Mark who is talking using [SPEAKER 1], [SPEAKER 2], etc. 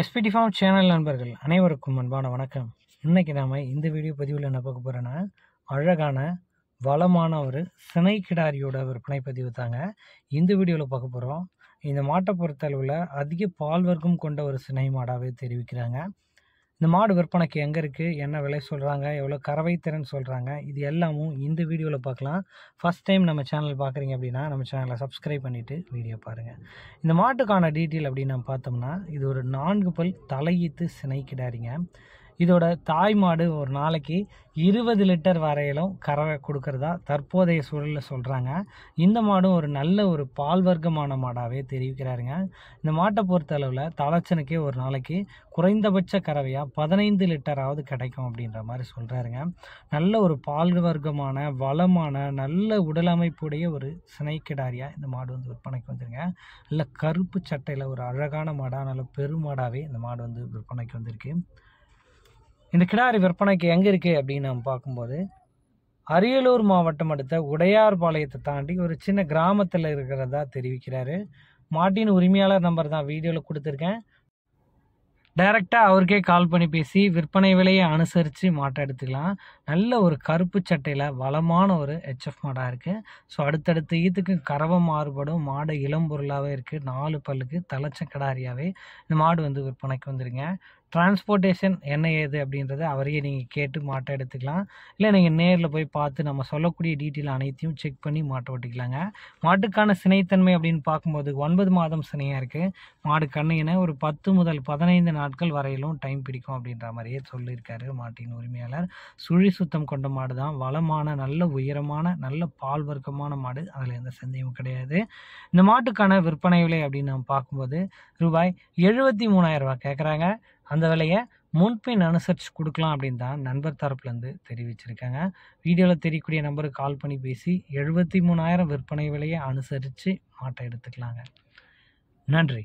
[SPEAKER 1] SPD form channel நண்பர்கள் அனைவருக்கும் அன்பான வணக்கம் இன்றைக்கி நாம் இந்த வீடியோ பதிவில் என்ன பார்க்க போகிறோன்னா அழகான வளமான ஒரு சினை கிடாரியோட விற்பனை பதிவு தாங்க இந்த வீடியோவில் பார்க்க போகிறோம் இந்த மாட்டை பொறுத்தளவில் அதிக பால் வர்க்கம் கொண்ட ஒரு சினை மாடாகவே தெரிவிக்கிறாங்க இந்த மாடு விற்பனைக்கு எங்கே இருக்குது என்ன விலை சொல்கிறாங்க எவ்வளோ கறவை திறன் சொல்கிறாங்க இது எல்லாமும் இந்த வீடியோவில் பார்க்கலாம் ஃபஸ்ட் டைம் நம்ம சேனல் பார்க்குறீங்க அப்படின்னா நம்ம சேனலை சப்ஸ்கிரைப் பண்ணிவிட்டு வீடியோ பாருங்கள் இந்த மாட்டுக்கான டீட்டெயில் அப்படின்னு நம்ம பார்த்தோம்னா இது ஒரு நான்கு பல் தலையீத்து சினை கிடாரிங்க இதோட தாய் மாடு ஒரு நாளைக்கு இருபது லிட்டர் வரையிலும் கறவை கொடுக்கறதா தற்போதைய சூழலில் சொல்கிறாங்க இந்த மாடும் ஒரு நல்ல ஒரு பால் வர்க்கமான மாடாகவே தெரிவிக்கிறாருங்க இந்த மாட்டை பொறுத்தளவில் தலைச்சனுக்கே ஒரு நாளைக்கு குறைந்தபட்ச கறவையாக பதினைந்து லிட்டராவது கிடைக்கும் அப்படின்ற மாதிரி சொல்கிறாருங்க நல்ல ஒரு பால் வர்க்கமான வளமான நல்ல உடலமைப்புடைய ஒரு சினைக்கிடாரியாக இந்த மாடு வந்து விற்பனைக்கு வந்துருங்க நல்ல கருப்பு சட்டையில் ஒரு அழகான மாடாக நல்ல பெருமாடாகவே இந்த மாடு வந்து விற்பனைக்கு வந்திருக்கு இந்த கிடாரி விற்பனைக்கு எங்கே இருக்குது அப்படின்னு நம்ம பார்க்கும்போது அரியலூர் மாவட்டம் அடுத்த உடையார்பாளையத்தை தாண்டி ஒரு சின்ன கிராமத்தில் இருக்கிறதா தெரிவிக்கிறாரு மாட்டின் உரிமையாளர் நம்பர் தான் வீடியோவில் கொடுத்துருக்கேன் டைரெக்டாக அவருக்கே கால் பண்ணி பேசி விற்பனை விலையை அனுசரித்து மாட்டை எடுத்துக்கலாம் நல்ல ஒரு கருப்பு சட்டையில் வளமான ஒரு ஹெச்எஃப் மாடாக இருக்குது ஸோ அடுத்தடுத்து ஈத்துக்கும் கறவை மாறுபடும் மாடு இளம்பொருளாகவே இருக்குது நாலு பல்லுக்கு தலைச்ச தலைச்சக்கடாரியாகவே இந்த மாடு வந்து விற்பனைக்கு வந்துருங்க டிரான்ஸ்போர்ட்டேஷன் என்ன ஏது அப்படின்றத அவரையே நீங்கள் கேட்டு மாட்டை எடுத்துக்கலாம் இல்லை நீங்கள் நேரில் போய் பார்த்து நம்ம சொல்லக்கூடிய டீட்டெயில் அனைத்தையும் செக் பண்ணி மாட்டை ஓட்டிக்கலாங்க மாட்டுக்கான சினைத்தன்மை அப்படின்னு பார்க்கும்போது ஒன்பது மாதம் சினையாக இருக்குது மாடு கண்ணையினை ஒரு பத்து முதல் பதினைந்து நாட்கள் வரையிலும் டைம் பிடிக்கும் அப்படின்ற மாதிரியே சொல்லியிருக்காரு மாட்டின் உரிமையாளர் சுழி சுத்தம் கொண்ட மாடு தான் வளமான நல்ல உயரமான நல்ல பால் வர்க்கமான மாடு அதில் எந்த சந்தேகமும் கிடையாது இந்த மாட்டுக்கான விற்பனை விலை அப்படின்னு நம்ம பார்க்கும்போது ரூபாய் எழுபத்தி மூணாயிரம் ரூபாய் கேட்குறாங்க அந்த விலையை முன்பின் அனுசரித்து கொடுக்கலாம் அப்படின்னு தான் நண்பர் தரப்புலேருந்து தெரிவிச்சிருக்காங்க வீடியோவில் தெரியக்கூடிய நம்பருக்கு கால் பண்ணி பேசி எழுபத்தி மூணாயிரம் விற்பனை விலையை அனுசரித்து மாட்டை எடுத்துக்கலாங்க நன்றி